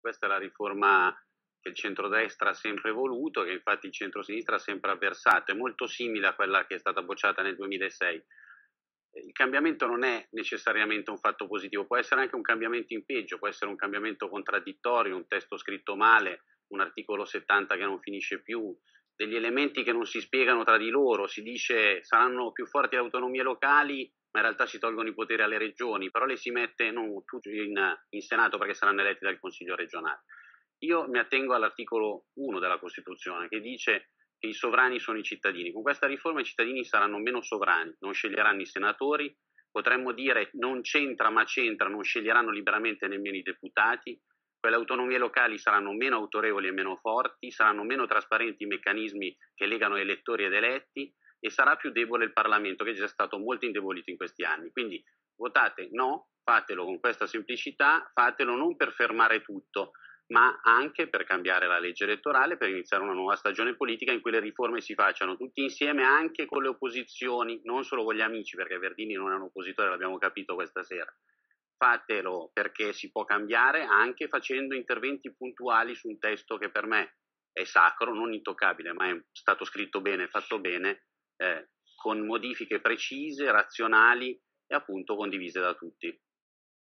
Questa è la riforma che il centrodestra ha sempre voluto, che infatti il centrosinistra ha sempre avversato, è molto simile a quella che è stata bocciata nel 2006. Eh, il cambiamento non è necessariamente un fatto positivo, può essere anche un cambiamento in peggio, può essere un cambiamento contraddittorio, un testo scritto male, un articolo 70 che non finisce più, degli elementi che non si spiegano tra di loro, si dice saranno più forti le autonomie locali ma in realtà si tolgono i poteri alle regioni, però le si mette non tutti in, in Senato perché saranno eletti dal Consiglio regionale. Io mi attengo all'articolo 1 della Costituzione che dice che i sovrani sono i cittadini. Con questa riforma i cittadini saranno meno sovrani, non sceglieranno i senatori, potremmo dire non c'entra ma c'entra, non sceglieranno liberamente nemmeno i deputati, quelle autonomie locali saranno meno autorevoli e meno forti, saranno meno trasparenti i meccanismi che legano elettori ed eletti, e sarà più debole il Parlamento che è già stato molto indebolito in questi anni. Quindi votate no, fatelo con questa semplicità, fatelo non per fermare tutto, ma anche per cambiare la legge elettorale, per iniziare una nuova stagione politica in cui le riforme si facciano tutti insieme, anche con le opposizioni, non solo con gli amici, perché Verdini non è un oppositore, l'abbiamo capito questa sera. Fatelo perché si può cambiare anche facendo interventi puntuali su un testo che per me è sacro, non intoccabile, ma è stato scritto bene, fatto bene eh, con modifiche precise, razionali e appunto condivise da tutti.